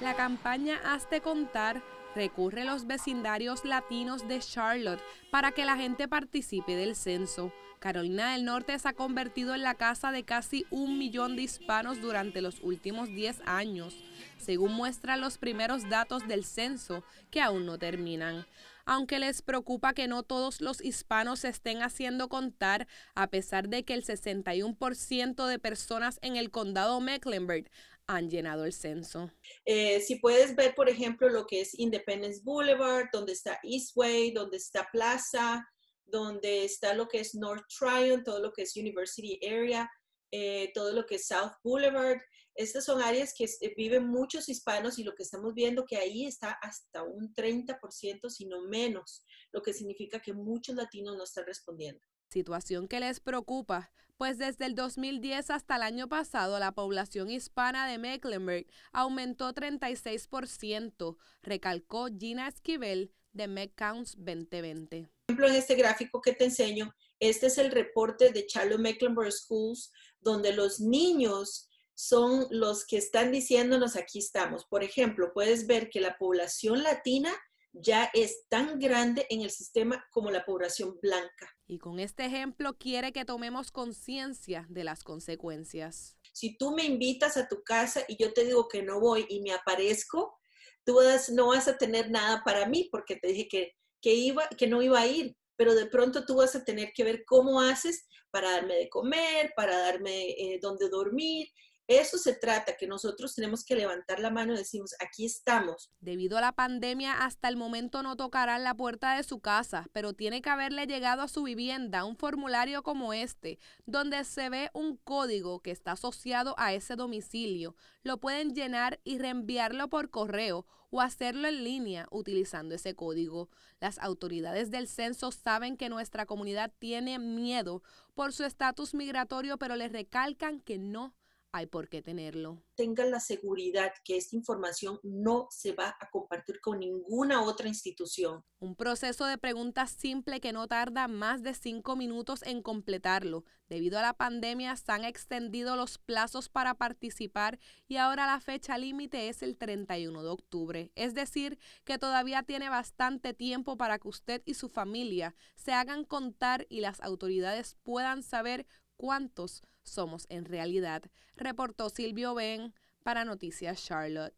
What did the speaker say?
La campaña Hazte Contar recurre a los vecindarios latinos de Charlotte para que la gente participe del censo. Carolina del Norte se ha convertido en la casa de casi un millón de hispanos durante los últimos 10 años, según muestran los primeros datos del censo que aún no terminan. Aunque les preocupa que no todos los hispanos se estén haciendo contar, a pesar de que el 61% de personas en el condado Mecklenburg han llenado el censo. Eh, si puedes ver, por ejemplo, lo que es Independence Boulevard, donde está Eastway, donde está Plaza, donde está lo que es North Tryon, todo lo que es University Area, eh, todo lo que es South Boulevard. Estas son áreas que eh, viven muchos hispanos y lo que estamos viendo que ahí está hasta un 30%, si no menos, lo que significa que muchos latinos no están respondiendo situación que les preocupa, pues desde el 2010 hasta el año pasado la población hispana de Mecklenburg aumentó 36%, recalcó Gina Esquivel de MedCounts 2020. Por ejemplo, en este gráfico que te enseño, este es el reporte de Charlotte Mecklenburg Schools, donde los niños son los que están diciéndonos aquí estamos. Por ejemplo, puedes ver que la población latina ya es tan grande en el sistema como la población blanca. Y con este ejemplo quiere que tomemos conciencia de las consecuencias. Si tú me invitas a tu casa y yo te digo que no voy y me aparezco, tú no vas a tener nada para mí porque te dije que, iba, que no iba a ir, pero de pronto tú vas a tener que ver cómo haces para darme de comer, para darme donde eh, dónde dormir, eso se trata, que nosotros tenemos que levantar la mano y decimos, aquí estamos. Debido a la pandemia, hasta el momento no tocarán la puerta de su casa, pero tiene que haberle llegado a su vivienda un formulario como este, donde se ve un código que está asociado a ese domicilio. Lo pueden llenar y reenviarlo por correo o hacerlo en línea utilizando ese código. Las autoridades del censo saben que nuestra comunidad tiene miedo por su estatus migratorio, pero les recalcan que no hay por qué tenerlo. Tengan la seguridad que esta información no se va a compartir con ninguna otra institución. Un proceso de preguntas simple que no tarda más de cinco minutos en completarlo. Debido a la pandemia se han extendido los plazos para participar y ahora la fecha límite es el 31 de octubre. Es decir, que todavía tiene bastante tiempo para que usted y su familia se hagan contar y las autoridades puedan saber cuántos somos en realidad, reportó Silvio Ben para Noticias Charlotte.